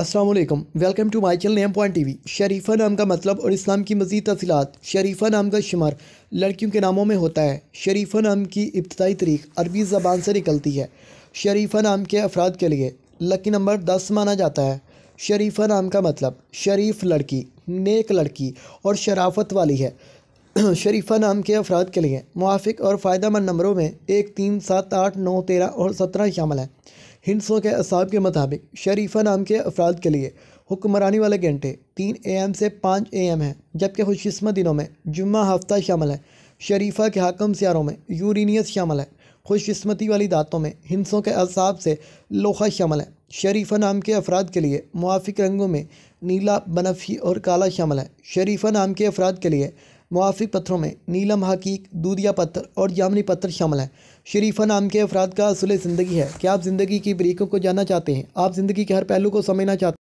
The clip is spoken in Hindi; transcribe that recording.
Aslam welcome to my channel M point T V शरीफा नाम का मतलब और इस्लाम की मजीद तफ़ीत शरीफा नाम का शुमार लड़कियों के नामों में होता है शरीफा नाम की इब्तदाई तरीक अरबी ज़बान से निकलती है शरीफा नाम के अफराद के लिए लकी नंबर दस माना जाता है शरीफा नाम का मतलब शरीफ लड़की नेक लड़की और शराफत वाली है शरीफा नाम के अफराद के लिए मुआफ़ और फ़ायदा मंद नंबरों में एक तीन सात आठ नौ तेरह और सत्रह शामिल हैं हिंसों के असाब के मुताबिक शरीफा नाम के अफराद के लिए हुक्मरानी वाले घंटे तीन ए एम से पाँच ए एम है जबकि खुशकस्मत दिनों में जुम्मा हफ्ता शामिल है शरीफा के हाकम सियारों में यूरिनियस शामिल है खुशकस्मती वाली दातों में हिंसों के असाब से लोहा शामिल है शरीफा नाम के अफराद के लिए मुआफ़ रंगों में नीला बनफी और काला शामिल है शरीफा नाम के अफराद के लिए मुआफ़ी पत्थरों में नीलम हकीक दूधिया पत्थर और जामनी पत्थर शामिल हैं शरीफा नाम के अफराद का असल ज़िंदगी है क्या आप ज़िंदगी की बरीकों को जानना चाहते हैं आप ज़िंदगी के हर पहलू को समझना चाहते हैं